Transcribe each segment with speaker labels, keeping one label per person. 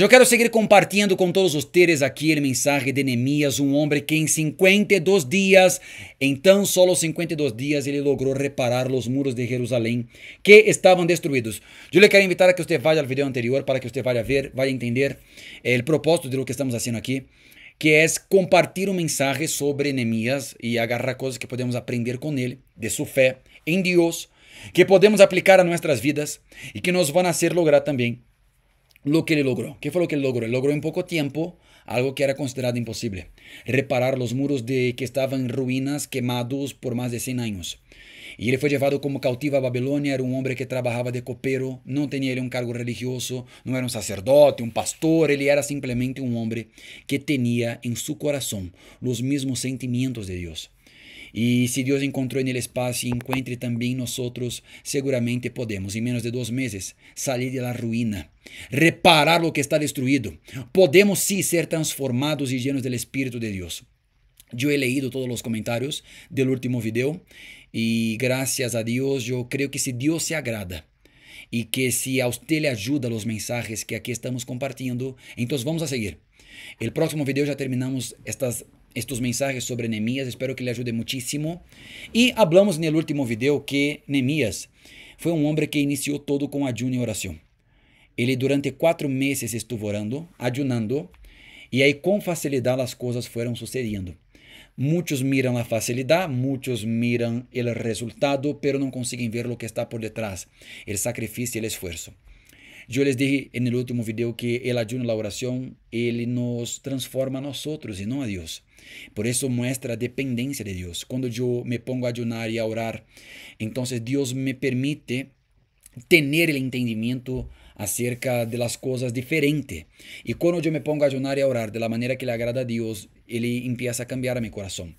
Speaker 1: eu quero seguir compartilhando com todos vocês aqui a mensagem de Neemias, um homem que em 52 dias, em tão só 52 dias, ele logrou reparar os muros de Jerusalém que estavam destruídos. Eu lhe quero invitar a que você vá ao vídeo anterior para que você vá ver, vá entender eh, o propósito de lo que estamos fazendo aqui, que é compartilhar um mensagem sobre Neemias e agarrar coisas que podemos aprender com ele, de sua fé em Deus, que podemos aplicar a nossas vidas e que nos vão fazer lograr também lo que le logró. ¿Qué fue lo que logró? Logró en poco tiempo algo que era considerado imposible. Reparar los muros de que estaban en ruinas quemados por más de 100 años. Y él fue llevado como cautivo a Babilonia, era un hombre que trabajaba de copero, no tenía un cargo religioso, no era un sacerdote, un pastor, él era simplemente un hombre que tenía en su corazón los mismos sentimientos de Dios. E se Deus encontrou nele espaço, encontre também nós outros, seguramente podemos, em menos de dois meses, sair da ruína, reparar o que está destruído. Podemos sim ser transformados e llenos do Espírito de Deus. Eu he leído todos os comentários do último vídeo e graças a Deus, eu creio que se Deus se agrada e que se a usted ajuda os mensagens que aqui estamos compartilhando, então vamos a seguir. O próximo vídeo já terminamos estas estos mensajes sobre Neemias, Espero que le ayude muchísimo. Y hablamos en el último video que Neemias fue un hombre que inició todo con ayuno y oración. Ele durante quatro meses estuvo orando, ayunando, e aí com facilidade as coisas foram sucedendo. Muitos miram a facilidade, muitos miram o resultado, pero não conseguem ver o que está por detrás, o sacrifício e o esforço. Eu les dije en el último vídeo que el ayuno e a oração, ele nos transforma a nós outros e não a Deus. Por eso muestra dependencia de Dios. Cuando yo me pongo a ayunar y a orar, entonces Dios me permite tener el entendimiento acerca de las cosas diferente. Y cuando yo me pongo a ayunar y a orar de la manera que le agrada a Dios, Él empieza a cambiar a mi corazón.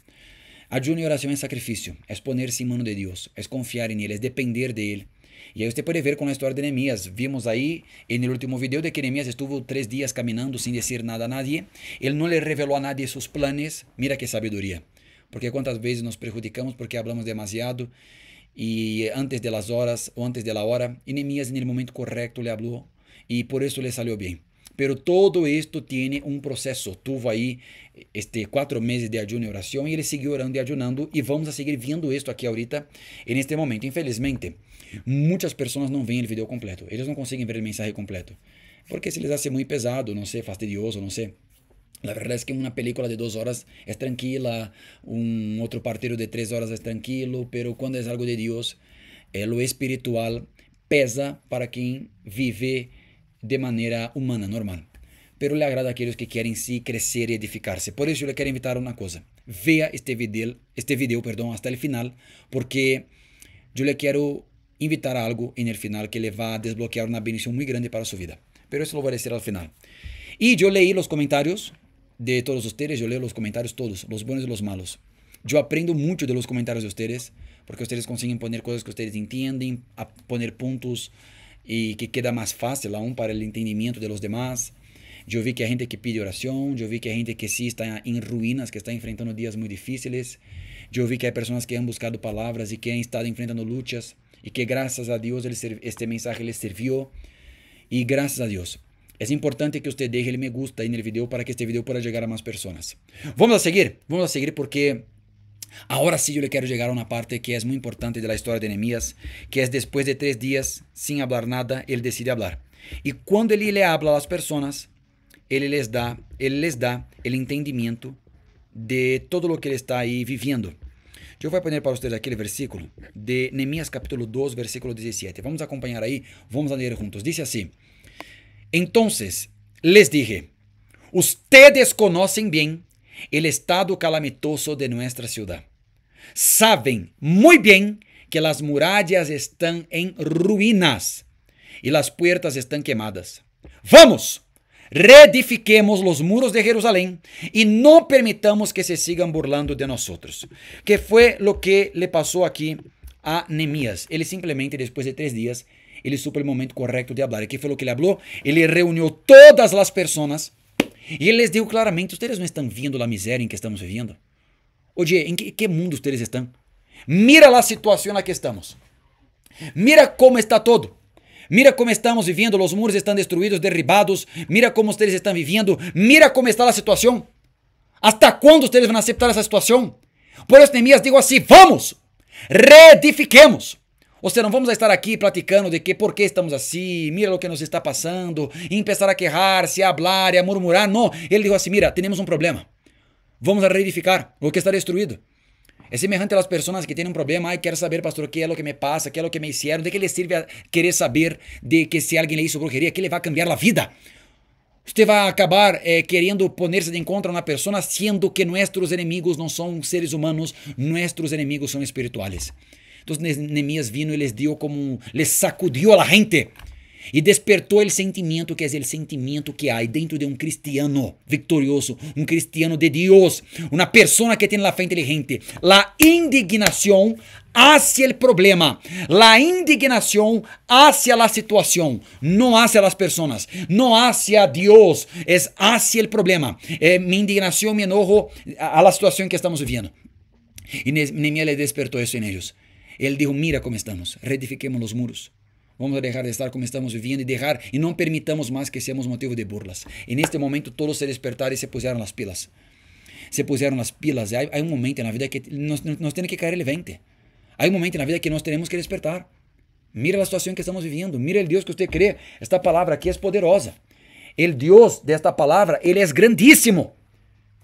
Speaker 1: Ayuno y oración es sacrificio, es ponerse en mano de Dios, es confiar en Él, es depender de Él. E aí você pode ver com a história de Neemias. Vimos aí, no último vídeo, de que Neemias estuvo três dias caminhando sem dizer nada a nadie. Ele não lhe revelou a nadie seus planos. Mira que sabedoria. Porque quantas vezes nos prejudicamos porque hablamos demasiado e antes das horas ou antes da hora. E Neemias, no momento correto, lhe falou e por isso lhe saiu bem. Pero todo esto tiene un proceso. Tuvo ahí este cuatro meses de ayuno y oración y ele seguiu orando y ayunando y vamos a seguir viendo esto aquí ahorita en este momento. Infelizmente, muchas personas no ven el video completo. Eles não conseguem ver o mensaje completo. Porque se les hace muy pesado, no sé, fastidioso, no sé. La verdad es que una película de dos horas es tranquila, un otro partido de tres horas es tranquilo, pero cuando es algo de Dios, eh, lo espiritual pesa para quien vive de maneira humana, normal. Pero le agrada a aqueles que se crescer e edificar edificarse. Por eu lhe quero invitar a coisa: veja este vídeo, este vídeo, perdão, até o final, porque eu lhe quero invitar a algo en final que le vá desbloquear uma bênção muito grande para sua vida. Pero isso eu vou a ao final. E eu leí os comentários de todos vocês, eu leio os comentários todos, os buenos e os malos. Eu aprendo muito de los comentários de vocês, porque vocês conseguem poner coisas que ustedes entienden, a poner pontos e que queda mais fácil aún para o entendimento de los demás. Yo vi que a gente que pede oração, yo vi que a gente que sim está em ruínas, que está enfrentando dias muito difíceis, yo vi que há pessoas que han buscado palavras e que han estado enfrentando lutas e que graças a Deus este mensagem lhes serviu e graças a Deus. É importante que você deixe ele me gusta aí no vídeo para que este vídeo possa chegar a mais pessoas. Vamos a seguir, vamos a seguir porque Agora sí eu le chegar a uma parte que é muito importante de la de Neemias, que é depois de três dias sem falar nada, ele decide falar. E quando ele le habla a pessoas, ele él les dá, él les da el de todo lo que ele está aí viviendo. Eu vou poner para vocês aquele versículo de Neemias capítulo 12, versículo 17. Vamos acompanhar aí, vamos ler juntos. Diz assim: "Então, les dije: Ustedes conocen bien el estado calamitoso de nuestra ciudad. Saben muy bien que las murallas están en ruinas y las puertas están quemadas. Vamos, reedifiquemos los muros de Jerusalén y no permitamos que se sigan burlando de nosotros. Que fue lo que le pasó aquí a Nemías. Ele simplesmente, depois de três dias, ele supo o momento correto de falar. Aqui foi o que ele falou. Ele reuniu todas as pessoas e ele lhes deu claramente: vocês não estão vendo a miséria em que estamos vivendo? Hoje, em que, que mundo ustedes estão? Mira a situação na que estamos. Mira como está todo. Mira como estamos vivendo, os muros estão destruídos, derribados. Mira como vocês estão vivendo. Mira como está a situação. Hasta quando vocês vão aceitar essa situação? Por isso, Neemias digo assim: vamos, reedifiquemos. Ou seja, não vamos estar aqui platicando de que por que estamos assim, mira o que nos está passando, e começar a quejar-se, a hablar e a murmurar. Não, ele disse assim: mira, temos um problema. Vamos a reedificar o que está destruído. É semelhante às pessoas que têm um problema, ai, quero saber, pastor, o que é o que me passa, o que é o que me hicieron, de que lhe serve querer saber de que se alguém lhe hizo brujeria, que ele vai cambiar a vida. Você vai acabar eh, querendo ponerse se de encontro na pessoa, sendo que nossos inimigos não são seres humanos, nossos inimigos são espirituais. Entonces nemias vino y les dio como un, les sacudió a la gente e despertou o sentimento, que é o sentimento que há dentro de um cristiano victorioso, um cristiano de Deus, uma pessoa que tem a fe inteligente, la indignação hacia o problema, la indignação hacia la situação, não hacia as pessoas, não hacia Deus, é hacia o problema. Eh, minha indignação, meu enojo a, la situação que estamos vivendo. E Nehemiah le despertou isso em eles. Ele dijo, mira como estamos, reedifiquemos os muros. Vamos a de estar como estamos viviendo e deixar e não permitamos mais que seamos motivo de burlas. E neste momento todos se despertaram e se puseram nas pilas. Se puseram nas pilas. Há, há um momento na vida que nós, nós temos que cair el 20. Há um momento na vida que nós temos que despertar. Mira a situação que estamos vivendo. Mira o Deus que você crê. Esta palavra aqui é poderosa. O Deus desta palavra, ele é grandíssimo.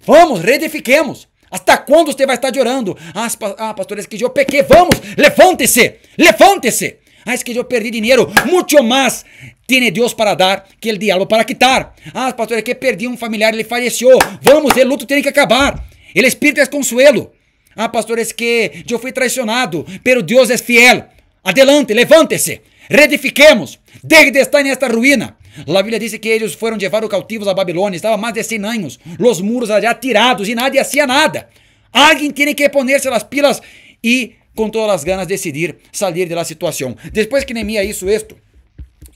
Speaker 1: Vamos, reedifiquemos. Até quando você vai estar chorando? orando? Ah, ah pastor, esqueci eu pequei. Vamos, levante-se, levante-se. Ah, esqueci eu perdi dinheiro. Muito mais tem Deus para dar que o diabo para quitar. Ah, pastor, é que perdi um familiar, ele faleceu. Vamos, o luto tem que acabar. Ele é espírito é consuelo. Ah, pastor, esqueci que eu fui traicionado, pero Deus é fiel. Adelante, levante-se, redifiquemos. Deve estar nesta ruína. A Bíblia disse que eles foram levados cautivos a Babilônia, estava mais de 100 anos, os muros ali tirados e nada hacía nada. Alguém tem que ponerse as pilas e, com todas as ganas, decidir sair da situação. Depois que Neemias isso isto,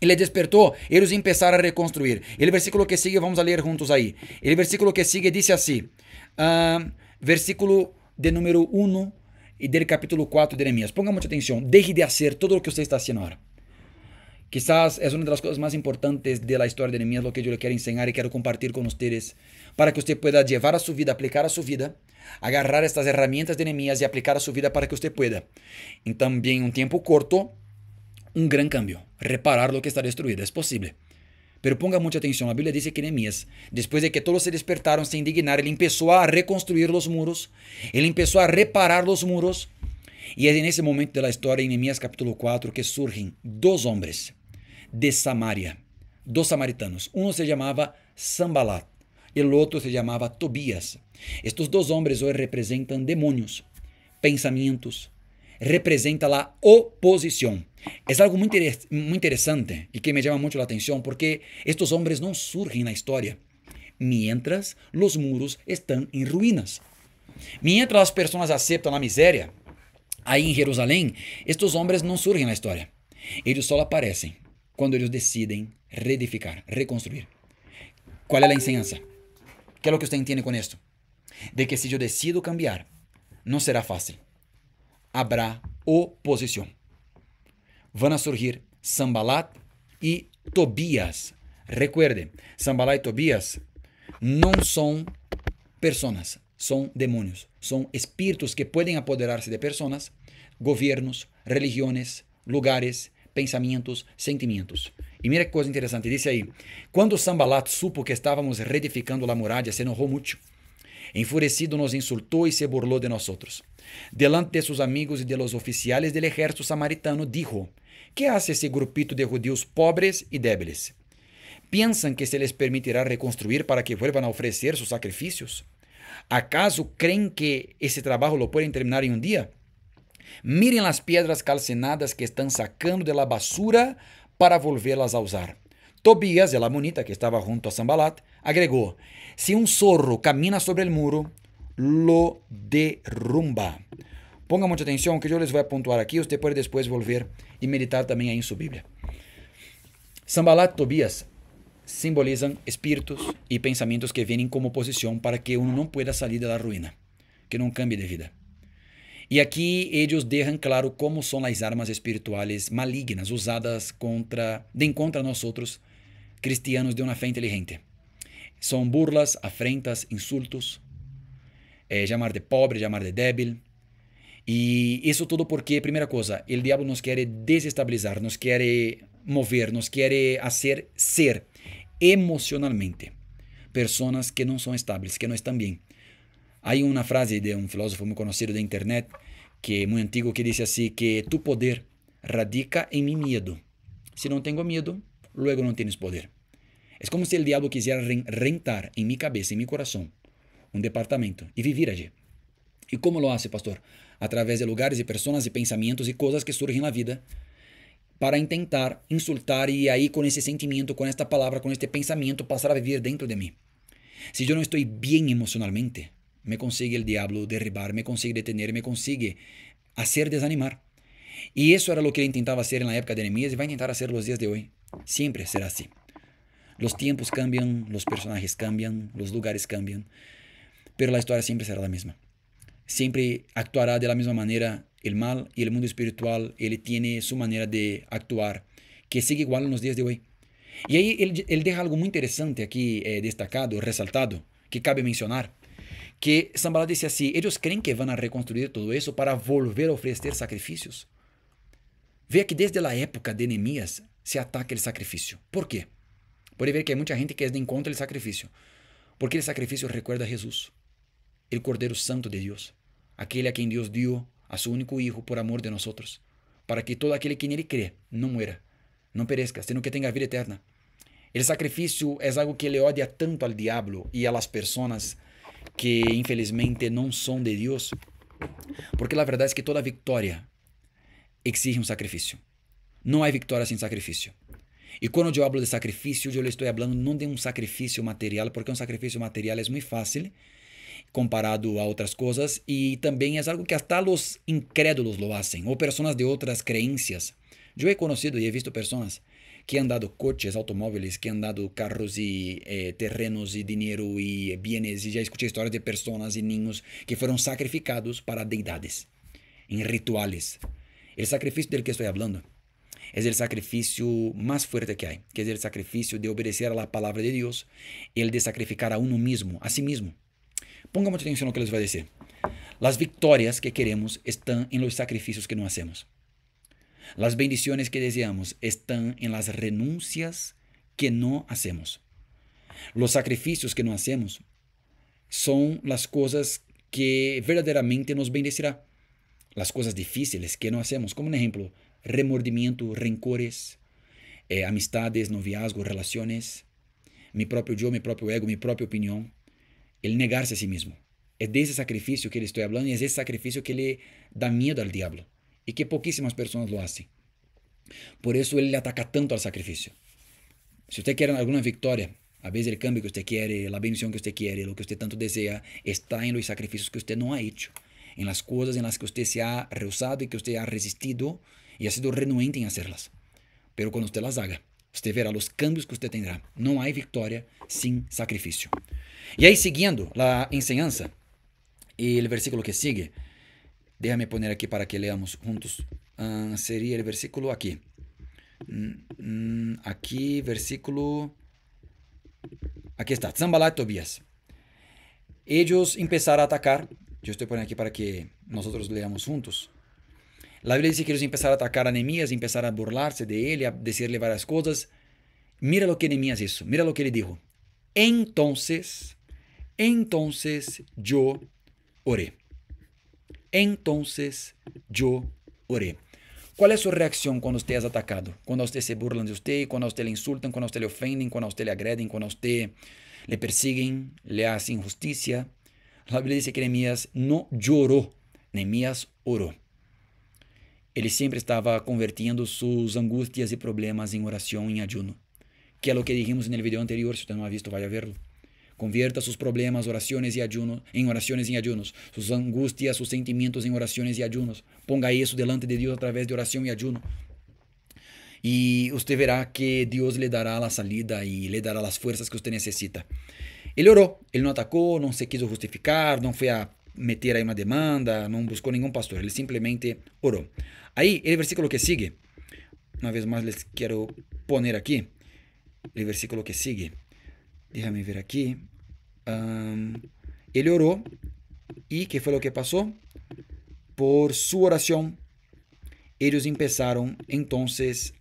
Speaker 1: ele despertou, eles começaram a reconstruir. Ele versículo que segue vamos a ler juntos aí. Ele versículo que segue disse assim, uh, ah, versículo de número 1 e dele capítulo 4 de Neemias. Ponga muita atenção, deixe de fazer tudo o que você está fazendo agora. Quizás es una de las cosas más importantes de la historia de Nehemías, lo que yo le quiero enseñar y quiero compartir con ustedes, para que usted pueda llevar a su vida, aplicar a su vida, agarrar estas herramientas de Nehemías y aplicar a su vida para que usted pueda, en también un tiempo corto, un gran cambio, reparar lo que está destruido, es posible. Pero ponga mucha atención, la Biblia dice que Nehemías, después de que todos se despertaron, se indignaron, él empezó a reconstruir los muros, él empezó a reparar los muros, y es en ese momento de la historia, en Nehemías capítulo 4, que surgen dos hombres de Samaria, dos samaritanos. Um se chamava Sambalat, e o outro se chamava Tobias. Estes dois homens hoje representam demônios, pensamentos, representa a oposição. É algo muito, muito interessante e que me chama muito a atenção porque estes homens não surgem na história mientras os muros estão em ruínas. Mientras as pessoas aceitam a miséria, aí em Jerusalém, estes homens não surgem na história. Eles só aparecem quando eles decidem reedificar, reconstruir. Qual é a ensinança? Que é o que você entende com isso? De que se eu decido cambiar, não será fácil. Habrá oposição. Vão surgir Sambalat e Tobias. Recuerde, Sambalat e Tobias não são pessoas, são demônios, são espíritos que podem apoderar-se de pessoas, governos, religiões, lugares pensamentos, sentimentos. E mira que coisa interessante, disse aí: Quando Sambalat supo que estávamos reedificando a muralha, se enojou muito. Enfurecido, nos insultou e se burlou de nós outros. Delante de seus amigos e de los oficiales del ejército samaritano, dijo: Que hace esse grupito de judíos pobres e débiles? ¿Piensan que se les permitirá reconstruir para que vuelvan a ofrecer sus sacrificios? ¿Acaso creen que esse trabalho lo pueden terminar em um dia? Mirem las piedras calcinadas que estão sacando de la basura para volvê-las a usar. Tobias, ela bonita, que estava junto a Sambalat, agregou: Se um zorro camina sobre o muro, lo derrumba. Ponga muita atenção que eu les vou apontar aqui, você pode depois volver e meditar também aí em sua Bíblia. Sambalat, Tobias simbolizam espíritos e pensamentos que vêm como oposição para que um não pueda sair da ruína, que não cambie de vida. E aqui eles deixam claro como são as armas espirituais malignas usadas contra, de contra nós outros cristianos de uma fé inteligente. São burlas, afrentas, insultos, é, chamar de pobre, chamar de débil. E isso tudo porque, primeira coisa, o diabo nos quer desestabilizar, nos quer mover, nos quer fazer ser emocionalmente pessoas que não são estáveis, que não estão bem. Hay una frase de un filósofo muy conocido de internet, que es muy antiguo, que dice así, que tu poder radica en mi miedo. Si no tengo miedo, luego no tienes poder. Es como si el diablo quisiera rentar en mi cabeza, en mi corazón, um departamento e vivir allí. E como lo hace, pastor? Através de lugares e pessoas e pensamentos e coisas que surgem na vida para tentar insultar e aí com esse sentimento, com esta palavra, com este pensamento passar a viver dentro de mim. Se eu não estou bem emocionalmente, me consigue el diablo derribar, me consigue detener, me consigue hacer desanimar. Y eso era lo que él intentaba hacer en la época de Enemías y va a intentar hacer los días de hoy. Siempre será así. Los tiempos cambian, los personajes cambian, los lugares cambian, pero la historia siempre será la misma. Siempre actuará de la misma manera el mal y el mundo espiritual, él tiene su manera de actuar, que sigue igual en los días de hoy. Y ahí él, deja algo muy interesante aquí eh, destacado, resaltado, que cabe mencionar. que Sambalá disse assim: Eles creem que vão reconstruir tudo isso para volver a oferecer sacrifícios? Veja que desde a época de Neemias se ataca o sacrifício. Por quê? Pode ver que há muita gente que é de encontro ao sacrifício, porque o sacrifício recuerda a Jesus, o Cordeiro Santo de Deus, aquele a quem Deus deu a seu único Hijo por amor de nós, para que todo aquele que nele crê não muera, não pereça, sino que tenha vida eterna. O sacrifício é algo que ele odia tanto ao diabo e às pessoas que infelizmente não são de Deus, porque a verdade é que toda vitória exige um sacrifício. Não há vitória sem sacrifício. E quando eu hablo de sacrifício, eu estou falando não de um sacrifício material, porque um sacrifício material é muito fácil comparado a outras coisas e também é algo que até os incrédulos lo fazem ou pessoas de outras crenças. Eu he conhecido e he visto pessoas que han dado coches, automóveis, que han dado carros e eh, terrenos e dinheiro e bienes. e já escutei histórias de pessoas e niños que foram sacrificados para deidades, em rituales. O sacrifício del que estou falando é o sacrifício mais forte que há, que é o sacrifício de obedecer a palavra de Deus, ele de sacrificar a uno mesmo, a si mesmo. Ponga mucha atención que les vai dizer. As vitórias que queremos estão em los sacrifícios que não hacemos. Las bendiciones que deseamos están en las renuncias que no hacemos. Los sacrificios que no hacemos son las cosas que verdaderamente nos bendecirá. Las cosas difíciles que no hacemos, como un ejemplo, remordimiento, rencores, eh, amistades, noviazgo, relaciones, mi propio yo, mi propio ego, mi propia opinión, el negarse a sí mismo. Es de ese sacrificio que le estoy hablando y es ese sacrificio que le da miedo al diablo. e que pouquíssimas pessoas lo hacen. Por isso ele ataca tanto al sacrifício. Se você quer alguma vitória, a vez o cambio que você quer, a bendição que você quer, o que você tanto deseja, está em los sacrifícios que você não ha hecho, em las coisas em las que você se ha rehusado e que você ha resistido e ha sido renuente em hacerlas. Pero quando você las haga, você verá os cambios que você tendrá. Não há vitória sem sacrifício. E aí, seguindo a enseñanza, e o versículo que sigue, Déjame poner aquí para que leamos juntos. Uh, ah, sería el versículo aquí. Mm, hum, hum, aquí, versículo. Aquí está. Zambalá y Tobías. Ellos empezaron a atacar. Yo estoy poniendo aquí para que nosotros leamos juntos. La Biblia dice que ellos empezaron a atacar a Nehemías, empezaron a burlarse de él, a decirle varias cosas. Mira lo que Nehemías hizo. Mira lo que le dijo. Entonces, entonces yo oré entonces yo oré. Qual é a sua reação quando você é atacado? Quando você se burlam de você, quando você lhe insultam, quando você lhe ofendem, quando você lhe agredem, quando você lhe persiguen, lhe hacen injustiça? A Bíblia diz que Neemias não chorou, Neemias orou. Ele sempre estava convertendo suas angústias e problemas em oração, em ajuno. Que é o que dijimos no vídeo anterior, se você não ha visto, vaya a verlo. Convierta sus problemas, oraciones y ayunos, en oraciones y ayunos, sus angustias, sus sentimientos en oraciones y ayunos. Ponga eso delante de Dios a través de oración y ayuno. Y usted verá que Dios le dará la salida y le dará las fuerzas que usted necesita. Ele orou, ele não atacou, não se quis justificar, não foi a meter aí uma demanda, não buscou nenhum pastor, ele simplesmente orou. Aí, o versículo que sigue, uma vez mais les quero poner aqui, o versículo que sigue, deixa ver aqui, um, ele orou e que foi o que passou? Por sua oração, eles começaram então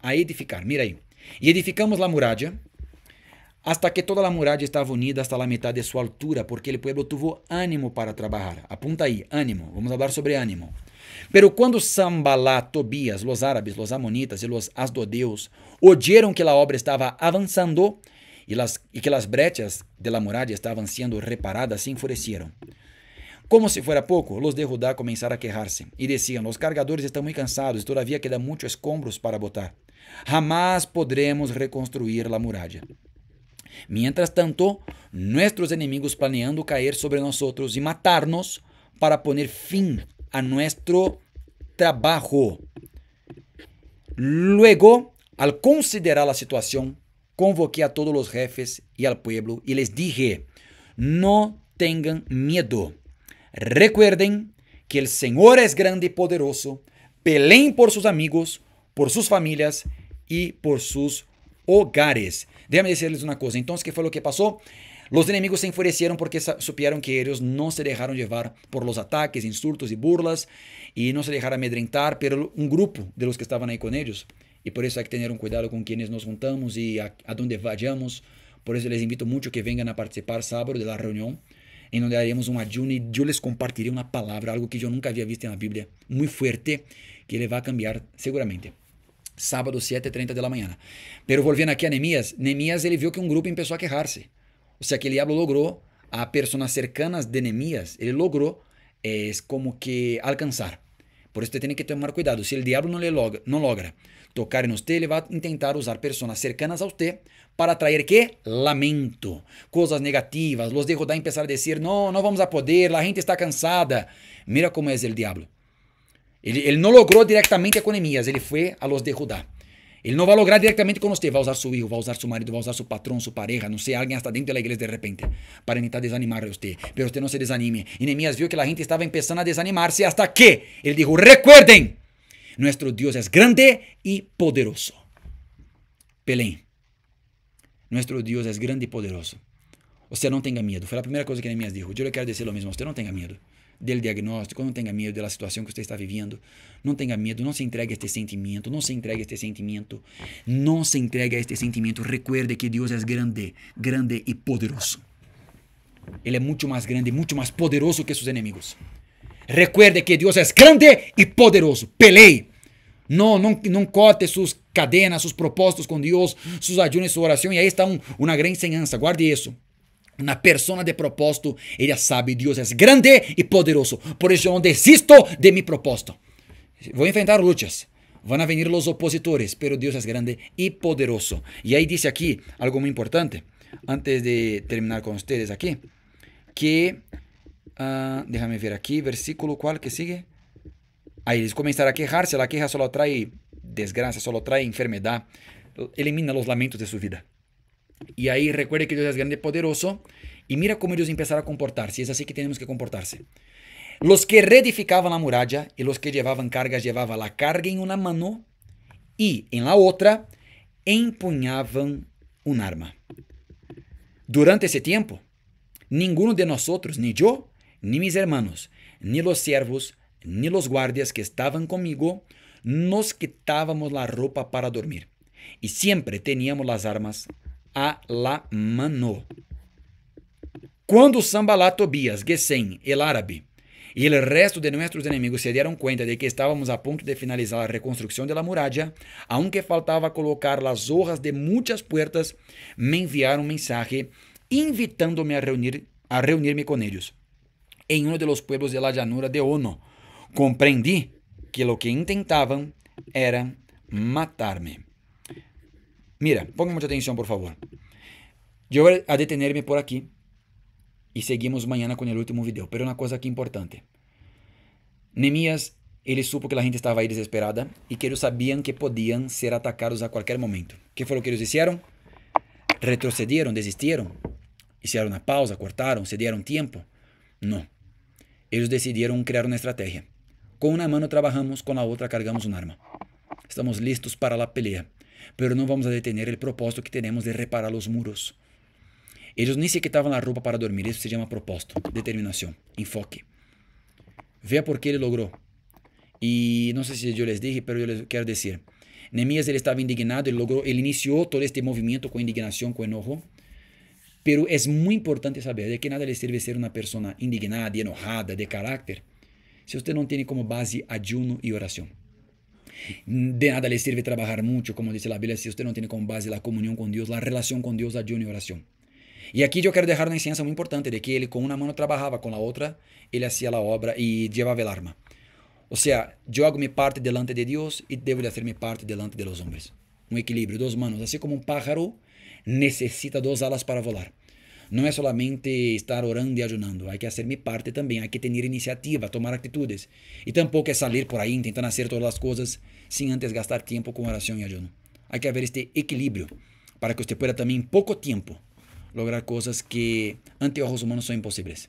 Speaker 1: a edificar. Mira aí. E edificamos a muralha, hasta que toda a muralha estava unida hasta a metade de sua altura, porque o povo tuvo ânimo para trabalhar. Apunta aí, ânimo. Vamos falar sobre ânimo. Pero quando Sambalá, Tobias, los árabes, los amonitas e los asdodeus odiaram que a obra estava avançando, y, las, y que las brechas de la muralla estaban siendo reparadas, se enfurecieron. Como se fuera pouco, os de Judá começaram a quejarse se e diziam: Os cargadores estão muito cansados, todavía queda muito escombros para botar. Jamais podremos reconstruir a muralha. Mientras tanto, nossos inimigos planeando cair sobre nós e matar-nos para poner fim a nosso trabalho. Luego, al considerar a situação, convoqué a todos los jefes y al pueblo y les dije, no tengan miedo. Recuerden que el Señor es grande y poderoso. Peleen por sus amigos, por sus familias y por sus hogares. Déjame decirles una cosa. Entonces, ¿qué fue lo que pasó? Los enemigos se enfurecieron porque supieron que ellos no se dejaron llevar por los ataques, insultos y burlas y no se dejaron amedrentar, pero un grupo de los que estaban ahí con ellos e por isso há que ter um cuidado com quem nos juntamos e a, a vayamos. Por isso les invito muito que vengan a participar sábado de la em onde haremos uma ayuno e eu les compartiré uma palavra algo que eu nunca había visto na Bíblia muito forte que ele vai a cambiar seguramente. Sábado 7:30 de la manhã Pero volviendo aqui a Neemias, Neemias ele viu que um grupo começou a quejarse. O sea, que el diablo logrou a personas cercanas de Neemias, ele logrou é, eh, como que alcançar. Por isso você tem que tomar cuidado. Se o diabo não, logra, não logra tocar em usted, ele vai tentar usar pessoas cercanas a usted para atrair que? Lamento, coisas negativas. Los de rodar começar a dizer: Não, não vamos a poder, a gente está cansada. Mira como é o diabo. Ele, ele não logrou diretamente economias, ele foi a los derrudar. Ele não vai lograr diretamente com você. Vai usar seu filho, vai usar seu marido, vai usar seu patrão, sua pareja, não sei, alguém está dentro da igreja de repente, para tentar desanimar você. Mas você não se desanime. E Neemias viu que a gente estava começando a desanimar-se até que ele disse: Recuerden, nosso Deus é grande e poderoso. Pelém, nosso Deus é grande e poderoso. Você não tenha medo. Foi a primeira coisa que Neemias disse. Eu lhe quero dizer o mesmo. Você não tenha medo dele diagnóstico, não tenha medo da situação que você está vivendo. Não tenha medo, não se entregue a este sentimento, não se entregue a este sentimento, não se entregue a este sentimento. Recuerde que Deus é grande, grande e poderoso. Ele é muito mais grande, muito mais poderoso que seus inimigos. Recuerde que Deus é grande e poderoso. Peleie. Não, não, não corte suas cadenas, seus propósitos com Deus, seus ajudas, sua oração. E aí está um, uma grande ensinança. Guarde isso na persona de propósito, ele sabe, Deus é grande e poderoso. Por isso eu não desisto de meu propósito. vou enfrentar lutas. Van a vir os opositores, pero Deus é grande e poderoso. e aí diz aqui algo muito importante, antes de terminar com vocês aqui que, uh, déjame ver aqui versículo qual que sigue. aí eles começaram a se a queja só trae desgraça, só trae enfermedad, elimina os lamentos de sua vida. Y ahí recuerde que Dios es grande y poderoso. Y mira cómo ellos empezaron a comportarse. Es así que tenemos que comportarse. Los que reedificaban la muralla y los que llevaban cargas llevaban la carga en una mano y en la otra e empuñaban un arma. Durante ese tiempo, ninguno de nosotros, ni yo, ni mis hermanos, ni los siervos, ni los guardias que estaban conmigo, nos quitábamos la ropa para dormir. Y siempre teníamos las armas Alamano. Quando Sambalá, Tobias, Gesen, El Árabe e o resto de nossos inimigos se deram conta de que estávamos a ponto de finalizar a reconstrução da muralha, aunque faltava colocar las honras de muitas puertas, me enviaram um mensagem invitando-me a reunir a reunir-me com eles em um de los pueblos de la llanura de Ono. Compreendi que lo que intentavam era matar-me. Mira, pongan mucha atención, por favor. Yo voy a detenerme por aquí y seguimos mañana con el último video, pero una cosa aquí importante. Nemías, él supo que la gente estaba ahí desesperada y que ellos sabían que podían ser atacados a cualquier momento. ¿Qué fue lo que ellos hicieron? ¿Retrocedieron? ¿Desistieron? ¿Hicieron una pausa, cortaron se dieron tiempo? No. Ellos decidieron crear una estrategia. Con una mano trabajamos, con la otra cargamos un arma. Estamos listos para la pelea. pero não vamos a detener o propósito que temos de reparar os muros. eles nem sequer estavam na roupa para dormir, isso se chama propósito, determinação enfoque. veja por que ele logrou. E não sei se eu les dije, pero eu les quero decir, Neemias ele estava indignado, ele logrou, ele iniciou todo este movimento com indignação, com enojo. Pero é muito importante saber de que nada lhe serve ser uma pessoa indignada, enojada, de caráter, se você não tem como base ayuno e oração. De nada lhe sirve trabalhar muito, como diz a Bíblia, se você não tem como base a comunhão com Deus, a relação com Deus, a ayuno e oração. E aqui eu quero deixar uma ensinança muito importante de que ele com uma mão trabalhava, com a outra ele hacía a obra e llevava a arma. Ou seja, eu hago minha parte delante de Deus e devo de fazer minha parte delante de los homens. Um equilíbrio, duas manos, assim como um pájaro necessita duas alas para voar. No es solamente estar orando y ayunando. Hay que hacer mi parte también. Hay que tener iniciativa, tomar actitudes. Y tampoco es salir por ahí intentando hacer todas las cosas sin antes gastar tiempo con oración y ayuno. Hay que haber este equilibrio para que usted pueda también en poco tiempo lograr cosas que ante ojos humanos son imposibles.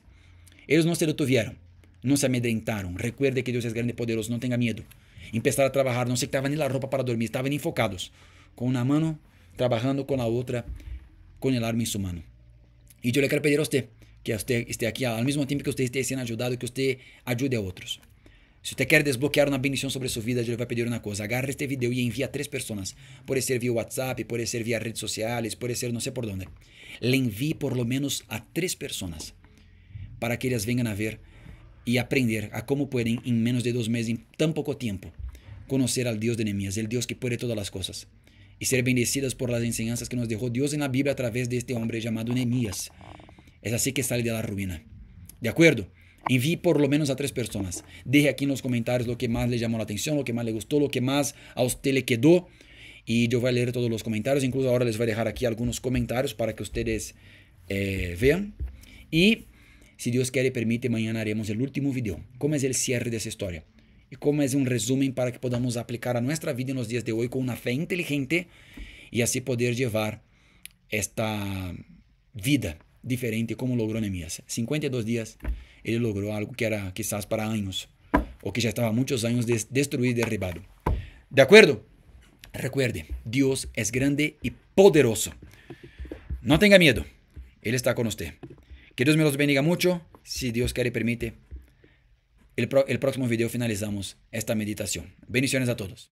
Speaker 1: Ellos no se detuvieron, No se amedrentaron. Recuerde que Dios es grande y poderoso, No tenga miedo. Empezar a trabajar. No se estavam ni la ropa para dormir, Estaban enfocados. Con una mano trabajando con la otra con el arma en su mano. Y yo le quiero pedir a usted que usted esté aquí al mismo tiempo que usted esté siendo ayudado, que usted ayude a otros. Si usted quiere desbloquear una bendición sobre su vida, yo le voy a pedir una cosa. Agarre este video y envíe a tres personas. Puede ser vía WhatsApp, puede ser vía redes sociales, puede ser no sé por dónde. Le envíe por lo menos a tres personas para que ellas vengan a ver y aprender a cómo pueden en menos de dos meses, en tan poco tiempo, conocer al Dios de Nehemías, el Dios que puede todas las cosas y ser bendecidas por las enseñanzas que nos dejó Dios en la Biblia a través de este hombre llamado Nehemías. Es así que sale de la ruina. ¿De acuerdo? Envíe por lo menos a tres personas. Deje aquí en los comentarios lo que más le llamó la atención, lo que más le gustó, lo que más a usted le quedó. Y yo voy a leer todos los comentarios. Incluso ahora les voy a dejar aquí algunos comentarios para que ustedes eh, vean. Y si Dios quiere, permite, mañana haremos el último video. ¿Cómo es el cierre de esa historia? como es un resumen para que podamos aplicar a nuestra vida en los días de hoy con una fe inteligente Y así poder llevar esta vida diferente como logró Neemias. 52 días, él logró algo que era quizás para años. O que ya estaba muchos años destruido y derribado. De acuerdo? Recuerde, Dios es grande y poderoso. No tenga miedo. Él está con usted. Que Dios me los bendiga mucho. Si Dios quiere, permite, el, próximo video finalizamos esta meditación. Bendiciones a todos.